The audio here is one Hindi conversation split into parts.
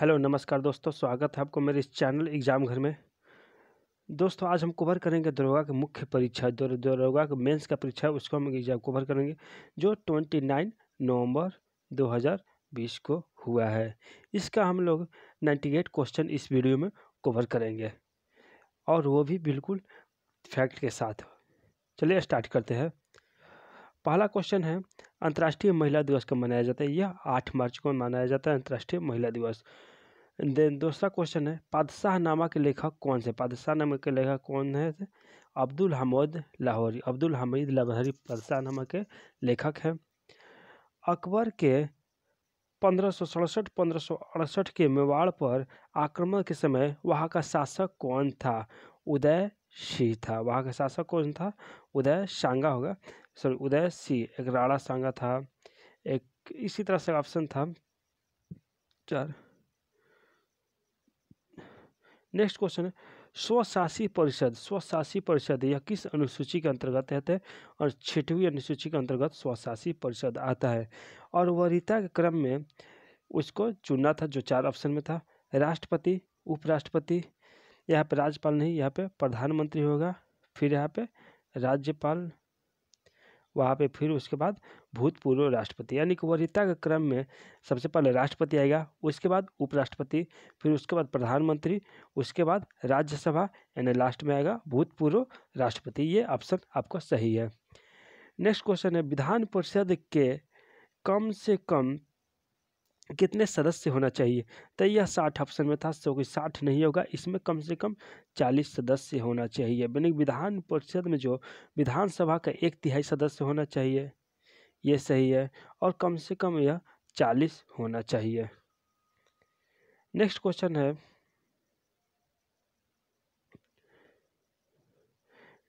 हेलो नमस्कार दोस्तों स्वागत है आपको मेरे इस चैनल एग्ज़ाम घर में दोस्तों आज हम कवर करेंगे दरोगा की मुख्य परीक्षा दरोगा के मेंस का परीक्षा है उसको हम एग्जाम कवर करेंगे जो ट्वेंटी नाइन नवंबर 2020 को हुआ है इसका हम लोग नाइन्टी एट क्वेश्चन इस वीडियो में कवर करेंगे और वो भी बिल्कुल फैक्ट के साथ चलिए स्टार्ट करते हैं पहला क्वेश्चन है अंतर्राष्ट्रीय महिला दिवस कब मनाया जाता है यह आठ मार्च को मनाया जाता है अंतर्राष्ट्रीय महिला दिवस देन दूसरा क्वेश्चन है नामा के लेखक कौन से पादशाह के लेखक कौन है अब्दुल हमद लाहौरी अब्दुल हमीद लाहौरी पादशाहनामा के लेखक हैं अकबर के पंद्रह सौ सड़सठ पंद्रह सौ अड़सठ के मेवाड़ पर आक्रमण के समय वहाँ का शासक कौन था उदय सिंह था वहाँ का शासक कौन था उदय सांगा होगा सॉरी उदय सी एक राड़ा सांगा था एक इसी तरह से ऑप्शन था चार नेक्स्ट क्वेश्चन है स्वशासी परिषद स्वशासी परिषद यह किस अनुसूची के अंतर्गत रहते हैं और छठवीं अनुसूची के अंतर्गत स्वशासी परिषद आता है और वरीता के क्रम में उसको चुनना था जो चार ऑप्शन में था राष्ट्रपति उपराष्ट्रपति यहाँ पे राज्यपाल नहीं यहाँ पे प्रधानमंत्री होगा फिर यहाँ पे राज्यपाल वहाँ पे फिर उसके बाद भूतपूर्व राष्ट्रपति यानी कि वरीयता के क्रम में सबसे पहले राष्ट्रपति आएगा उसके बाद उपराष्ट्रपति फिर उसके बाद प्रधानमंत्री उसके बाद राज्यसभा यानी लास्ट में आएगा भूतपूर्व राष्ट्रपति ये ऑप्शन आपका सही है नेक्स्ट क्वेश्चन है विधान परिषद के कम से कम कितने सदस्य होना चाहिए तो यह साठ ऑप्शन में था सो कि साठ नहीं होगा इसमें कम से कम चालीस सदस्य होना चाहिए यानी विधान परिषद में जो विधानसभा का एक तिहाई सदस्य होना चाहिए ये सही है और कम से कम यह चालीस होना चाहिए नेक्स्ट क्वेश्चन है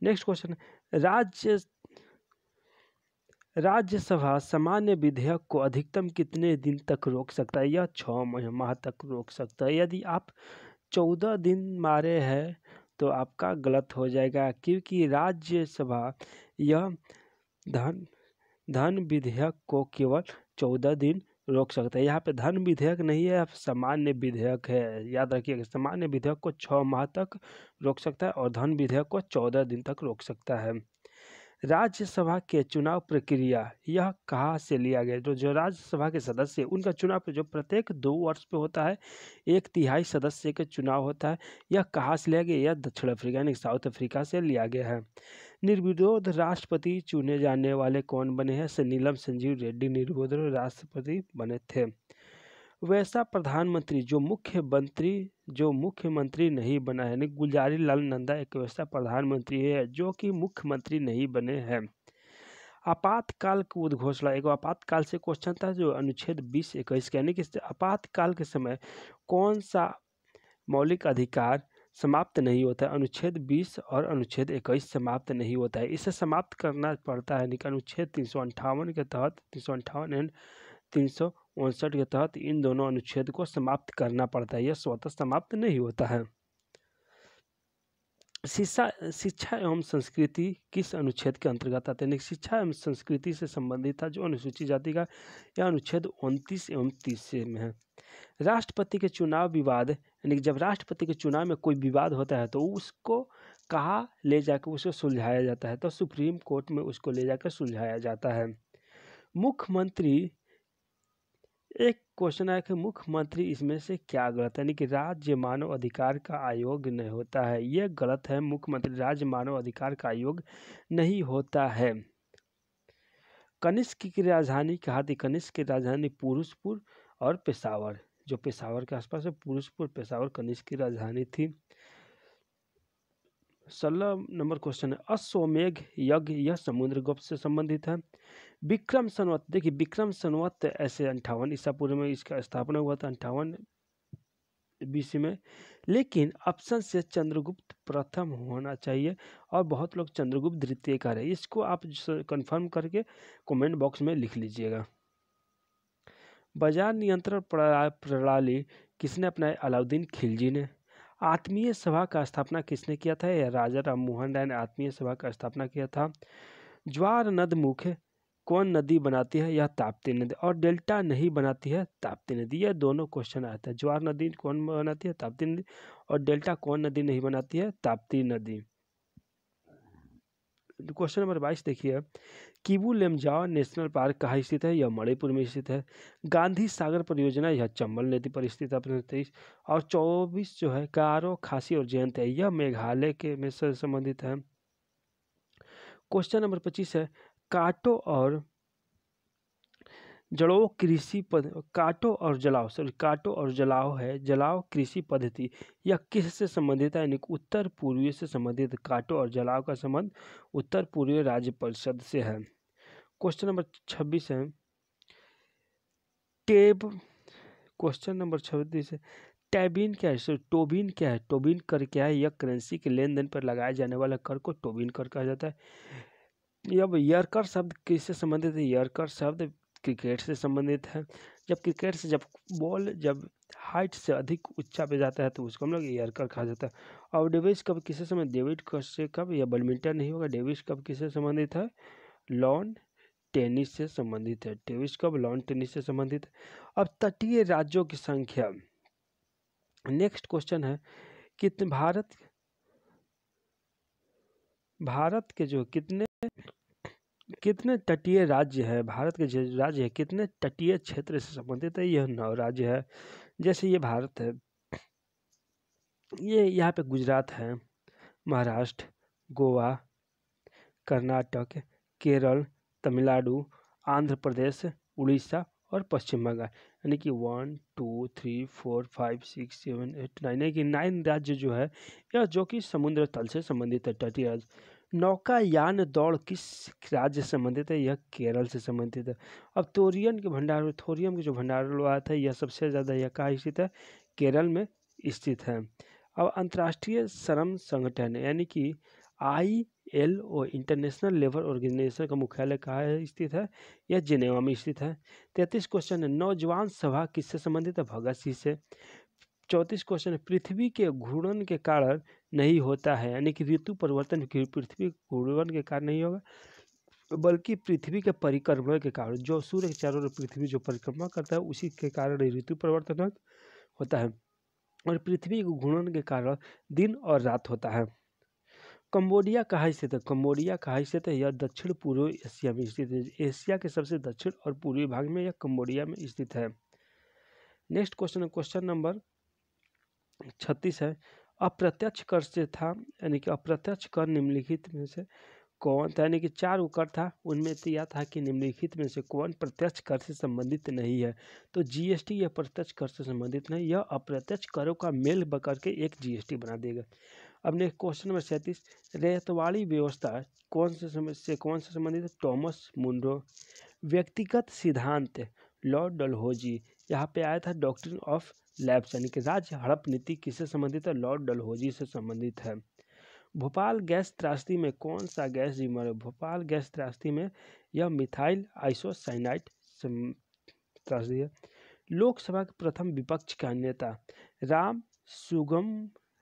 नेक्स्ट क्वेश्चन राज्य राज्यसभा सामान्य विधेयक को अधिकतम कितने दिन तक रोक सकता है यह छः माह तक रोक सकता है यदि आप चौदह दिन मारे हैं तो आपका गलत हो जाएगा क्योंकि राज्यसभा यह धन धन विधेयक को केवल चौदह दिन रोक सकता है यहाँ पे धन विधेयक नहीं है सामान्य विधेयक है याद रखिएगा सामान्य विधेयक को छः माह तक रोक सकता है और धन विधेयक को चौदह दिन तक रोक सकता है राज्यसभा के चुनाव प्रक्रिया यह कहाँ से लिया गया तो जो राज्यसभा के सदस्य उनका चुनाव जो प्रत्येक दो वर्ष पे होता है एक तिहाई सदस्य के चुनाव होता है यह कहाँ से लिया गया यह दक्षिण अफ्रीका यानी साउथ अफ्रीका से लिया गया है निर्विरोध राष्ट्रपति चुने जाने वाले कौन बने हैं नीलम संजीव रेड्डी निर्विरोध राष्ट्रपति बने थे वैसा प्रधानमंत्री जो मुख्यमंत्री जो मुख्यमंत्री नहीं बना है यानी गुलजारी लाल नंदा एक वैसा प्रधानमंत्री है जो कि मुख्यमंत्री नहीं बने हैं आपातकाल की उद्घोषणा एक आपातकाल से क्वेश्चन था जो अनुच्छेद बीस इक्कीस यानी कि आपातकाल के समय कौन सा मौलिक अधिकार समाप्त नहीं होता है अनुच्छेद बीस और अनुच्छेद इक्कीस समाप्त नहीं होता है इसे समाप्त करना पड़ता है यानी कि अनुच्छेद तीन के तहत तीन एंड तीन उनसठ के तहत इन दोनों अनुच्छेद को समाप्त करना पड़ता है यह स्वतः समाप्त नहीं होता है शिक्षा शिक्षा एवं संस्कृति किस अनुच्छेद के अंतर्गत आते हैं शिक्षा एवं संस्कृति से संबंधित था जो अनुसूचित जाति का यह अनुच्छेद उनतीस एवं तीस से में है राष्ट्रपति के चुनाव विवाद यानी कि जब राष्ट्रपति के चुनाव में कोई विवाद होता है तो उसको कहा ले जाकर उसको सुलझाया जाता है तो सुप्रीम कोर्ट में उसको ले जाकर सुलझाया जाता है मुख्यमंत्री एक क्वेश्चन आया कि मुख्यमंत्री इसमें से क्या गलत है यानी कि राज्य मानव अधिकार का आयोग नहीं होता है यह गलत है मुख्यमंत्री राज्य मानव अधिकार का आयोग नहीं होता है कनिष्क की राजधानी कहा थी कनिष्क की राजधानी पुरुषपुर और पेशावर जो पेशावर के आसपास है पुरुषपुर पेशावर कनिष्क की राजधानी थी सोलह नंबर क्वेश्चन है अश्वमेघ यज्ञ यह समुद्र गुप्त से संबंधित है विक्रम संवत देखिए विक्रम संवत ऐसे अंठावन ईसा पूर्व में इसका स्थापना हुआ था अंठावन बीस में लेकिन ऑप्शन से चंद्रगुप्त प्रथम होना चाहिए और बहुत लोग चंद्रगुप्त द्वितीय का रहे इसको आप कंफर्म करके कमेंट बॉक्स में लिख लीजिएगा बाजार नियंत्रण प्रणाली किसने अपनाया अलाउद्दीन खिलजी ने आत्मीय सभा का स्थापना किसने किया था यह राजा राम मोहन राय ने आत्मीय सभा का स्थापना किया था ज्वार नद मुख कौन नदी बनाती है यह ताप्ती नदी और डेल्टा नहीं बनाती है ताप्ती नदी यह दोनों क्वेश्चन आया था ज्वार नदी कौन बनाती है ताप्ती नदी और डेल्टा कौन नदी नहीं बनाती है ताप्ती नदी क्वेश्चन नंबर बाईस देखिए कीबू लेमजाओ नेशनल पार्क कहाँ स्थित है यह मणिपुर में स्थित है गांधी सागर परियोजना यह चंबल नदी पर स्थित है तेईस और चौबीस जो है कारो खासी और जयंत है यह मेघालय के में से संबंधित है क्वेश्चन नंबर पच्चीस है काटो और जड़ों कृषि पद काटो और जलाओ सॉरी काटो और जलाओ है जलाओ कृषि पद्धति यह किस से संबंधित है यानी उत्तर पूर्वी से संबंधित काटो और जलाओ का संबंध उत्तर पूर्वी राज्य परिषद से है क्वेश्चन नंबर छब्बीस है टेब क्वेश्चन नंबर छब्बीस है टैबिन क्या है टोबिन क्या है टोबिन कर क्या है यह करेंसी के लेन देन पर लगाए जाने वाला कर को टोबिन कर कहा जाता है अब यरकर शब्द किससे संबंधित है यरकर शब्द क्रिकेट से संबंधित है जब क्रिकेट से जब बॉल जब हाइट से अधिक ऊंचा पे जाता है तो उसको हम लोग एयरकर कहा जाता है और डेविस कप किसे समय डेविड से कप या बैडमिंटन नहीं होगा डेविस कप किससे संबंधित है लॉन टेनिस से संबंधित है डेविस कप लॉन टेनिस से संबंधित है अब तटीय राज्यों की संख्या नेक्स्ट क्वेश्चन है कितने भारत भारत के जो कितने कितने तटीय राज्य है भारत के जो राज्य है कितने तटीय क्षेत्र से संबंधित है यह नौ राज्य है जैसे ये भारत है ये यहाँ पे गुजरात है महाराष्ट्र गोवा कर्नाटक केरल तमिलनाडु आंध्र प्रदेश उड़ीसा और पश्चिम बंगाल यानी कि one two three four five six seven eight nine यानी कि नाइन राज्य जो है यह जो कि समुद्र तल से संबंधित है तटीय राज्य नौकायान दौड़ किस राज्य से संबंधित है यह केरल से संबंधित है अब तोरियन के भंडार में थोरियम के जो भंडारवात है यह सबसे ज़्यादा यह कहाँ स्थित है केरल में स्थित है अब अंतर्राष्ट्रीय श्रम संगठन यानी कि I L O International Labour Organization का मुख्यालय कहाँ है स्थित है यह जिनेवा में स्थित है तैंतीस क्वेश्चन है नौजवान सभा किससे संबंधित है भगत सिंह से चौंतीस क्वेश्चन पृथ्वी के घूर्णन के कारण नहीं होता है यानी कि ऋतु परिवर्तन पृथ्वी घूर्णन के कारण नहीं होगा बल्कि पृथ्वी के परिक्रमा के कारण जो सूर्य के चारों ओर पृथ्वी जो परिक्रमा करता है उसी के कारण ऋतु परिवर्तन होता है और पृथ्वी के घूर्णन के कारण दिन और रात होता है कम्बोडिया कहाँ स्थित है कम्बोडिया कहाँ स्थित है यह दक्षिण पूर्व एशिया में स्थित है एशिया के सबसे दक्षिण और पूर्वी भाग में यह कम्बोडिया में स्थित है नेक्स्ट क्वेश्चन है क्वेश्चन नंबर छत्तीस है अप्रत्यक्ष कर से था यानी कि अप्रत्यक्ष कर निम्नलिखित में से कौन था तो यानी कि चार कर था उनमें तो यह था कि निम्नलिखित में से कौन प्रत्यक्ष कर से संबंधित नहीं है तो जीएसटी यह प्रत्यक्ष कर से संबंधित नहीं यह अप्रत्यक्ष करों का मेल करके एक जीएसटी बना देगा अब नेक्स्ट क्वेश्चन नंबर सैंतीस रेतवाड़ी व्यवस्था कौन से से कौन से संबंधित है टॉमस मुंडो व्यक्तिगत सिद्धांत लॉर्ड डलहोजी यहाँ पे आया था डॉक्ट्रिन ऑफ लैब यानी कि राज्य हड़प नीति किससे संबंधित है लॉर्ड डलहौजी से संबंधित है भोपाल गैस त्रासदी में कौन सा गैस जिम्मेदार है भोपाल गैस त्रासदी में यह मिथाइल आइसोसाइनाइट त्रासदी है लोकसभा के प्रथम विपक्ष का नेता राम सुगम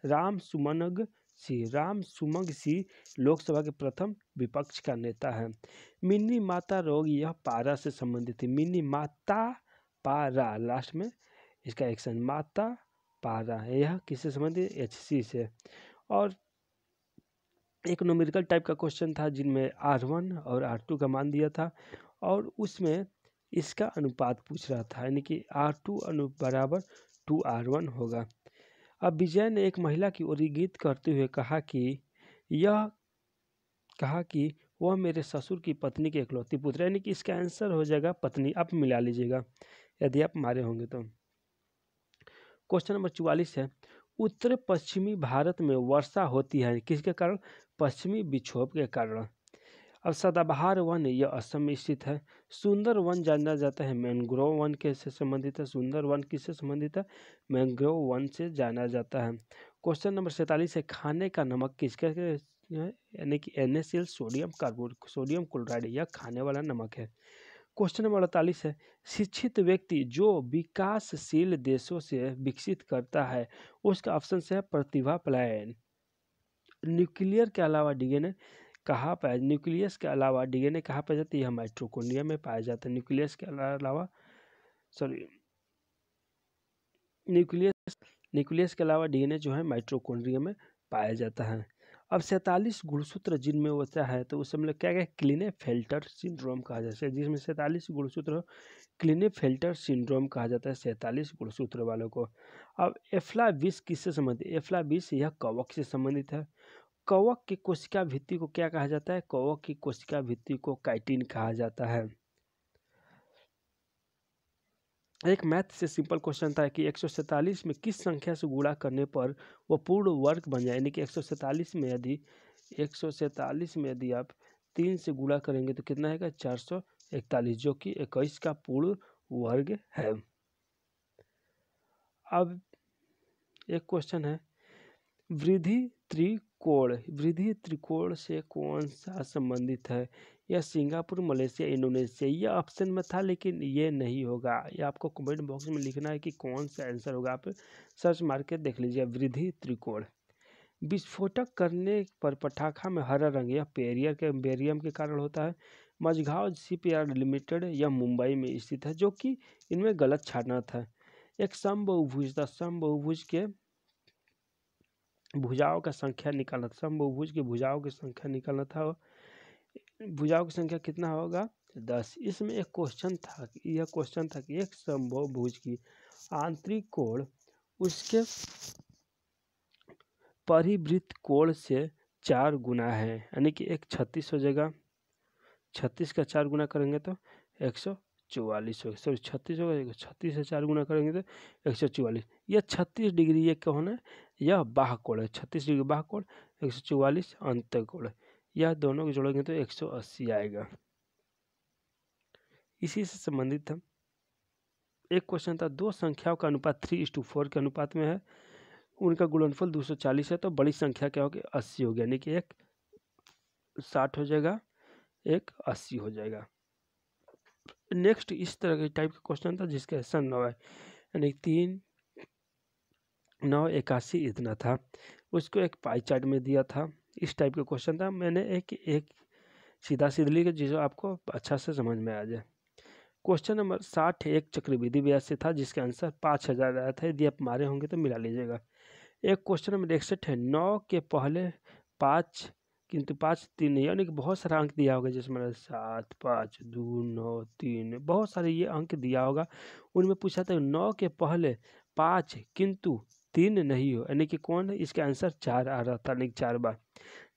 राम सुमनग सी राम सुमग सिंह लोकसभा के प्रथम विपक्ष का नेता है मिनी माता रोग यह पारा से संबंधित है मिनी माता पारा लास्ट में इसका एक्शन माता पारा है यह किससे संबंधित एच सी से और एक नोमेरिकल टाइप का क्वेश्चन था जिनमें आर वन और आर टू का मान दिया था और उसमें इसका अनुपात पूछ रहा था यानी कि आर टू अनु बराबर टू आर वन होगा अब विजय ने एक महिला की ओर इंगित करते हुए कहा कि यह कहा कि वह मेरे ससुर की पत्नी के इकलौती पुत्र यानी कि इसका आंसर हो जाएगा पत्नी आप मिला लीजिएगा यदि आप मारे होंगे तो क्वेश्चन नंबर चौवालीस है उत्तर पश्चिमी भारत में वर्षा होती है किसके कारण पश्चिमी विक्षोभ के कारण अब सदाबहार वन यह असम में स्थित है सुंदर वन जाना जाता है मैंग्रोव वन के से संबंधित है सुंदर वन किससे संबंधित है मैंग्रोव वन से जाना जाता है क्वेश्चन नंबर सैंतालीस है खाने का नमक किसके यानी कि N sodium carbon sodium chloride यह खाने वाला नमक है क्वेश्चन नंबर अड़तालीस है शिक्षित व्यक्ति जो विकासशील देशों से विकसित करता है उसका ऑप्शन से है प्रतिभा पलायन न्यूक्लियर के अलावा डीएनए कहाँ पाया न्यूक्लियस के अलावा डीएनए कहाँ पाया जाता है यह माइट्रोकोंडिया में पाया जाता है न्यूक्लियस के अलावा सॉरी न्यूक्लियस न्यूक्लियस के अलावा डीएनए जो है माइट्रोकोन्ड्रिया में पाया जाता है अब सैंतालीस गुणसूत्र जिनमें होता है तो उसे समय क्या क्या क्लिने फेल्टर सिंड्रोम कहा जाता है जिसमें सैंतालीस गुणसूत्र क्लिने फेल्टर सिंड्रोम कहा जाता है सैंतालीस गुणसूत्र वालों को अब एफ्ला बीस किससे संबंधित एफ्ला बीस यह कवक से संबंधित है कवक की कोशिका भित्ति को क्या कहा जाता है कवक की कोशिका भित्ति को काइटिन कहा जाता है एक मैथ से सिंपल क्वेश्चन था कि 147 में किस संख्या से गुणा करने पर वो पूर्ण वर्ग बन जाए यानी कि 147 में यदि 147 में यदि आप तीन से गुणा करेंगे तो कितना आएगा 441 जो कि 21 का पूर्ण वर्ग है अब एक क्वेश्चन है वृद्धि त्रिकोण वृद्धि त्रिकोण से कौन सा संबंधित है या सिंगापुर मलेशिया इंडोनेशिया ये ऑप्शन में था लेकिन ये नहीं होगा ये आपको कमेंट बॉक्स में लिखना है कि कौन सा आंसर होगा आप सर्च मार के देख लीजिए वृद्धि त्रिकोण विस्फोटक करने पर पटाखा में हरा रंग यह पेरियर के बेरियम के कारण होता है मझगांव शिपयार्ड लिमिटेड यह मुंबई में स्थित है जो कि इनमें गलत छाना था एक समबहुभुज था समबहुभुज के भुजाओं का संख्या निकालना था समबहुभुज के भुजाओं की संख्या निकालना था और भुजाओं की संख्या कितना होगा दस इसमें एक क्वेश्चन था यह क्वेश्चन था कि एक संभव भुज की आंतरिक कोण उसके परिवृत्त कोण से चार गुना है यानी कि एक छत्तीस हो जाएगा छत्तीस का चार गुना करेंगे तो एक सौ चौवालीस होगा सॉरी छत्तीस होगा छत्तीस से चार गुना करेंगे तो एक सौ चौवालीस यह छत्तीस डिग्री ये क्यों है यह बाह कोण है छत्तीस डिग्री बाह कोण एक सौ चौवालीस अंत कोण है या दोनों को जोड़ेंगे तो 180 आएगा इसी से संबंधित था एक क्वेश्चन था दो संख्याओं का अनुपात थ्री इस टू फोर के अनुपात में है उनका गुणनफल 240 है तो बड़ी संख्या क्या होगी अस्सी होगी यानी कि एक साठ हो जाएगा एक अस्सी हो जाएगा नेक्स्ट इस तरह के टाइप का क्वेश्चन था जिसका ऐसा नौ है यानी तीन नौ इक्यासी इतना था उसको एक पाई चार्ट में दिया था इस टाइप का क्वेश्चन था मैंने एक एक सीधा सीधली के जिसे आपको अच्छा से समझ में आ जाए क्वेश्चन नंबर साठ एक चक्रविधि ब्याज से था जिसका आंसर पाँच हज़ार आया था यदि आप मारे होंगे तो मिला लीजिएगा एक क्वेश्चन नंबर इकसठ है नौ के पहले पाँच किंतु पाँच तीन यानी कि बहुत सारा अंक दिया होगा जिसमें सात पाँच दो नौ तीन बहुत सारे ये अंक दिया होगा उनमें पूछा था नौ के पहले पाँच किंतु तीन नहीं हो यानी कि कौन है इसका आंसर चार आ रहा था यानी चार बार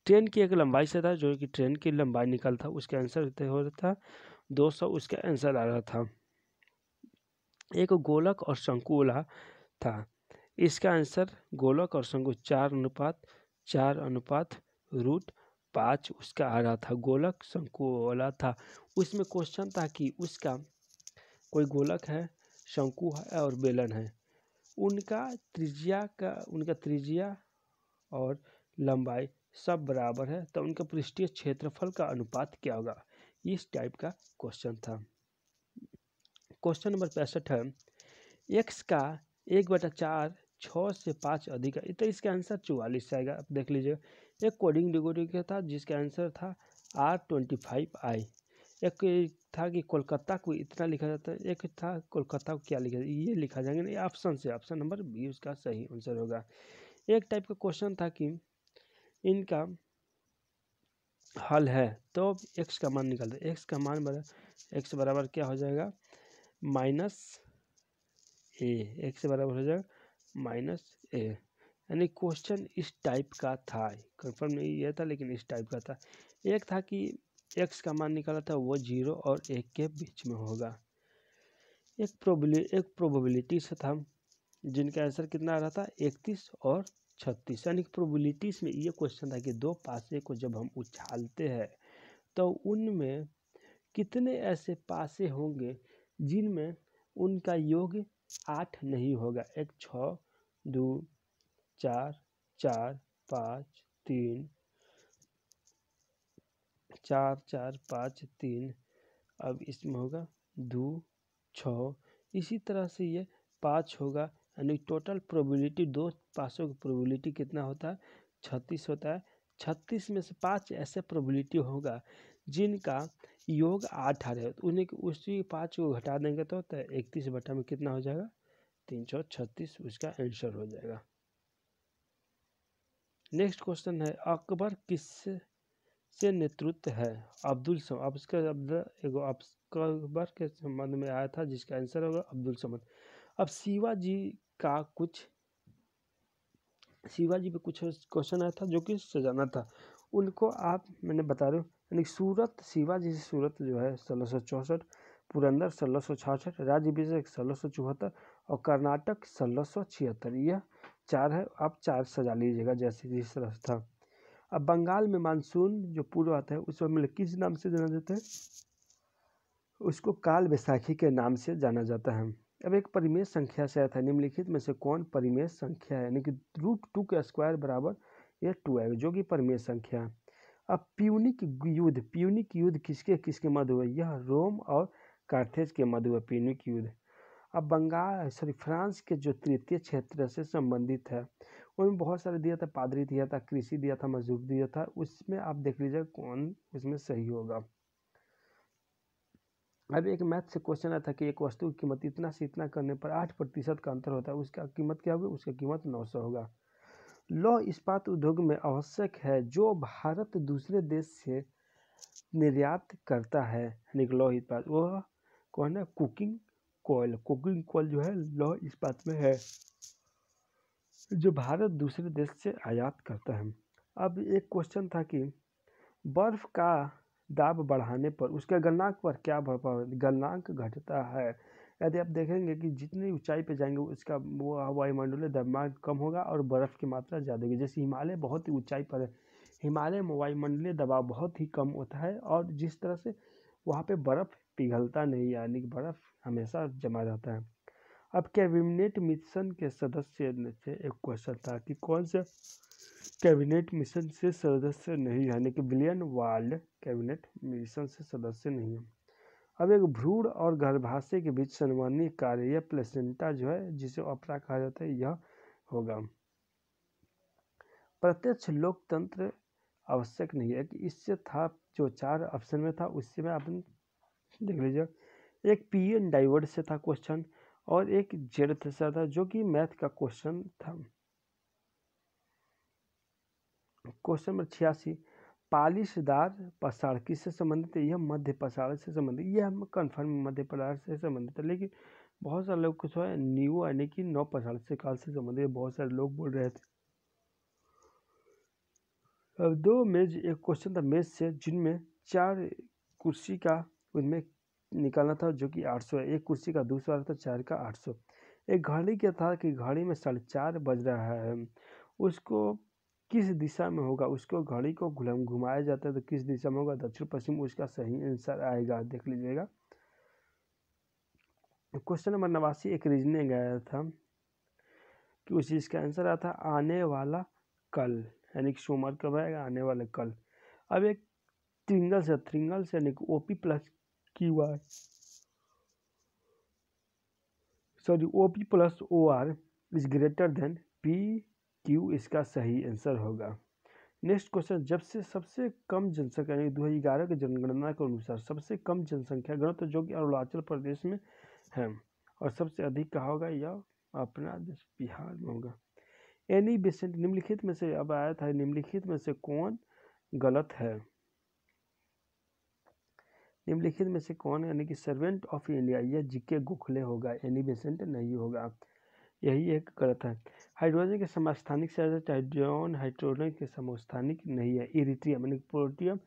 ट्रेन की एक लंबाई से था जो कि ट्रेन की लंबाई निकल था उसका आंसर हो रहा था दो सौ उसका आंसर आ रहा था एक गोलक और शंकुला था इसका आंसर गोलक और शंकु चार अनुपात चार अनुपात रूट पाँच उसका आ रहा था गोलक शंकु वाला था उसमें क्वेश्चन था कि उसका कोई गोलक है शंकु है और बेलन है उनका त्रिज्या का उनका त्रिज्या और लंबाई सब बराबर है तो उनका पृष्ठीय क्षेत्रफल का अनुपात क्या होगा इस टाइप का क्वेश्चन था क्वेश्चन नंबर पैंसठ है एक्स का एक बटा चार छः से पाँच अधिक है तो इसका आंसर चौवालीस आएगा आप देख लीजिएगा एक कोडिंग डिगोरी का था जिसका आंसर था आर ट्वेंटी फाइव आई एक था कि कोलकाता को इतना लिखा जाता है एक था कोलकाता को क्या लिखा जाता है ये लिखा जाएंगे ऑप्शन से ऑप्शन नंबर बी उसका सही आंसर होगा एक टाइप का क्वेश्चन था कि इनका हल है तो एक्स का मान निकालते है एक्स का मान बराबर एक्स बराबर क्या हो जाएगा माइनस ए एक्स बराबर हो जाएगा माइनस ए यानी क्वेश्चन इस टाइप का था कंफर्म नहीं यह था लेकिन इस टाइप का था एक था कि एक्स का मान निकाला था वो जीरो और एक के बीच में होगा एक प्रोबली एक प्रोबेबिलिटी से था जिनका आंसर कितना आ रहा था इकतीस और छत्तीस यानी कि प्रोबिलिटीज में ये क्वेश्चन था कि दो पासे को जब हम उछालते हैं तो उनमें कितने ऐसे पासे होंगे जिनमें उनका योग आठ नहीं होगा एक छ दो चार चार पाँच तीन चार चार पाँच तीन अब इसमें होगा दो छः इसी तरह से ये पाँच होगा यानी टोटल प्रोबेबिलिटी दो पासों की प्रोबेबिलिटी कितना होता है छत्तीस होता है छत्तीस में से पाँच ऐसे प्रोबेबिलिटी होगा जिनका योग आठ आ रहे हो तो उन्हें उसी पाँच को घटा देंगे तो, तो इकतीस बटा में कितना हो जाएगा तीन सौ छत्तीस उसका आंसर हो जाएगा नेक्स्ट क्वेश्चन है अकबर किस से नेतृत्व है अब्दुल समद अब इसका शब्द एगो अब्सकबर के संबंध में आया था जिसका आंसर होगा अब्दुल समद अब शिवाजी का कुछ शिवाजी पे कुछ क्वेश्चन आया था जो कि सजाना था उनको आप मैंने बता रहे हो यानी सूरत शिवाजी से सूरत जो है सोलह सौ चौंसठ पुरंदर सोलह सौ छाछठ राज्य अभिषेक सोलह सौ चौहत्तर और कर्नाटक सोलह सौ छिहत्तर यह चार है आप चार सजा लीजिएगा जैसे जिस तरह था अब बंगाल में मानसून जो पूर्व आता है उसको हम लोग किस नाम से जाना जाता है उसको काल बैसाखी के नाम से जाना जाता है अब एक परिमेय संख्या से आया था निम्नलिखित में से कौन परिमेय संख्या है यानी कि रूट टू के स्क्वायर बराबर यह टू आएगा जो कि परिमेय संख्या है अब प्यूनिक युद्ध प्यूनिक युद्ध किसके किसके मध्य हुआ यह रोम और कार्थेज के मध्य हुआ प्यूनिक युद्ध अब बंगाल सॉरी फ्रांस के जो तृतीय क्षेत्र से संबंधित है उनमें बहुत सारे दिया था पादरी दिया था कृषि दिया था मजदूर दिया था उसमें आप देख लीजिए कौन इसमें सही होगा अब एक मैथ से क्वेश्चन आया था कि एक वस्तु की कीमत इतना से इतना करने पर आठ प्रतिशत का अंतर होता है उसका कीमत क्या होगी उसका कीमत नौ सौ होगा लौह इस्पात उद्योग में आवश्यक है जो भारत दूसरे देश से निर्यात करता है यानी लौह इस्पात वह कौन है कुकिंग कॉयल कुकिंग कॉयल जो है लॉ इस बात में है जो भारत दूसरे देश से आयात करता है अब एक क्वेश्चन था कि बर्फ़ का दाब बढ़ाने पर उसके गलनांक पर क्या प्रभाव गलनांक घटता है यदि आप देखेंगे कि जितनी ऊंचाई पर जाएंगे उसका वो वायुमंडलीय दबाव कम होगा और बर्फ़ की मात्रा ज़्यादा होगी जैसे हिमालय बहुत ही ऊंचाई पर है हिमालय में वायुमंडलीय दबाव बहुत ही कम होता है और जिस तरह से वहाँ पे बर्फ़ पिघलता नहीं यानी कि बर्फ़ हमेशा जमा रहता है अब कैबिनेट मिशन के सदस्य से एक क्वेश्चन था कि कौन से कैबिनेट मिशन से सदस्य नहीं यानी कि बिलियन वर्ल्ड कैबिनेट मिशन से सदस्य नहीं है अब एक भ्रूण और गर्भाशय के बीच सन्मानीय कार्य या प्लेसेंटा जो है जिसे अपरा कहा जाता है यह होगा प्रत्यक्ष लोकतंत्र आवश्यक नहीं है कि इससे था जो चार ऑप्शन में था उससे मैं अपन देख लीजिए एक पी एन डाइवर्ट से था क्वेश्चन और एक जेड से था जो कि मैथ का क्वेश्चन था क्वेश्चन नंबर छियासी पालिशदार पसार किससे संबंधित है यह मध्य पसार से संबंधित यह हम कन्फर्म मध्य पसार से संबंधित है लेकिन बहुत सारे लोग कुछ है न्यू यानी कि नौ पसार से काल से संबंधित बहुत सारे लोग बोल रहे थे दो मेज एक क्वेश्चन था मेज से जिनमें चार कुर्सी का उनमें निकालना था जो कि आठ सौ है एक कुर्सी का दूसरा था चार का आठ सौ एक घड़ी क्या था कि घड़ी में साढ़े चार बज रहा है उसको किस दिशा में होगा उसको घड़ी को घुमाया जाता है तो किस दिशा में होगा दक्षिण पश्चिम उसका सही आंसर आएगा देख लीजिएगा क्वेश्चन नंबर नवासी एक रीजनिंग आया था कि उस चीज़ का आंसर था आने वाला कल यानी कि सोमवार कब आएगा आने वाले कल अब एक त्रिंगल से त्रिंगल से यानी कि O P plus Q R sorry O P plus O R is greater than P Q इसका सही आंसर होगा नेक्स्ट क्वेश्चन जब से सबसे कम जनसंख्या यानी दो हज़ार ग्यारह के जनगणना के अनुसार सबसे कम जनसंख्या गणत जो कि अरुणाचल प्रदेश में है और सबसे अधिक कहा होगा यह अपना देश बिहार में होगा एनी बेसेंट निम्नलिखित में से अब आया था निम्नलिखित में से कौन गलत है निम्नलिखित में से कौन यानी कि सर्वेंट ऑफ इंडिया यह जिके गोखले होगा एनी बेसेंट नहीं होगा यही एक गलत है हाइड्रोजन के समस्थानिक से हाइड्रोन हाइड्रोजन के समस्थानिक नहीं है इरिट्रियम यानी प्रोटियम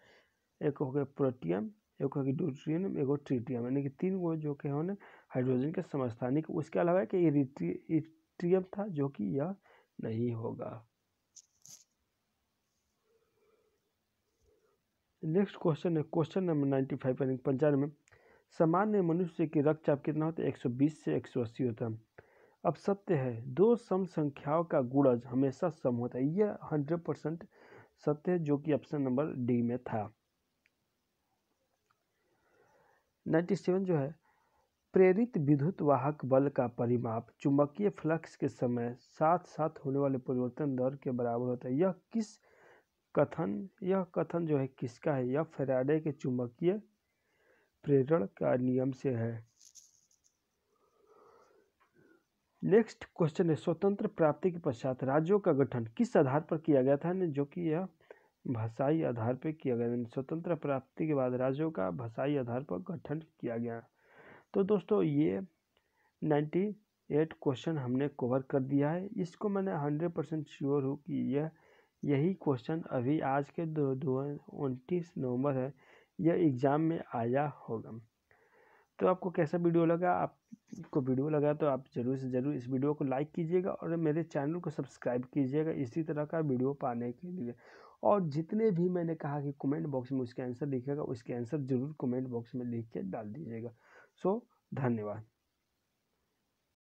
एक हो गया प्रोटियम एक हो गया ड्यूट्रियम एक हो ट्रिटियम यानी कि तीन वो जो के होने हाइड्रोजन के समस्थानिक उसके अलावा कि इरिट्रियम था जो कि यह नहीं होगा नेक्स्ट क्वेश्चन है क्वेश्चन नंबर नाइन्टी फाइव यानी पंचानवे सामान्य मनुष्य की रक्तचाप कितना होता है एक सौ बीस से एक सौ अस्सी होता है अब सत्य है दो सम संख्याओं का गुणज हमेशा सम होता है यह हंड्रेड परसेंट सत्य है जो कि ऑप्शन नंबर डी में था नाइन्टी सेवन जो है प्रेरित विद्युत वाहक बल का परिमाप चुंबकीय फ्लक्स के समय साथ साथ होने वाले परिवर्तन दर के बराबर होता है यह किस कथन यह कथन जो है किसका है यह फेराडे के चुंबकीय प्रेरण का नियम से है नेक्स्ट क्वेश्चन है स्वतंत्र प्राप्ति के पश्चात राज्यों का गठन किस आधार पर किया गया था ने? जो कि यह भाषाई आधार पर किया गया स्वतंत्र प्राप्ति के बाद राज्यों का भाषाई आधार पर गठन किया गया तो दोस्तों ये एट क्वेश्चन हमने कवर कर दिया है इसको मैंने हंड्रेड परसेंट श्योर हूँ कि यह यही क्वेश्चन अभी आज के दो दो उनतीस नवम्बर है यह एग्ज़ाम में आया होगा तो आपको कैसा वीडियो लगा आपको वीडियो लगा तो आप ज़रूर से ज़रूर इस वीडियो को लाइक कीजिएगा और मेरे चैनल को सब्सक्राइब कीजिएगा इसी तरह का वीडियो पाने के लिए और जितने भी मैंने कहा कि कमेंट बॉक्स में उसके आंसर लिखेगा उसके आंसर ज़रूर कमेंट बॉक्स में लिख के डाल दीजिएगा सो धन्यवाद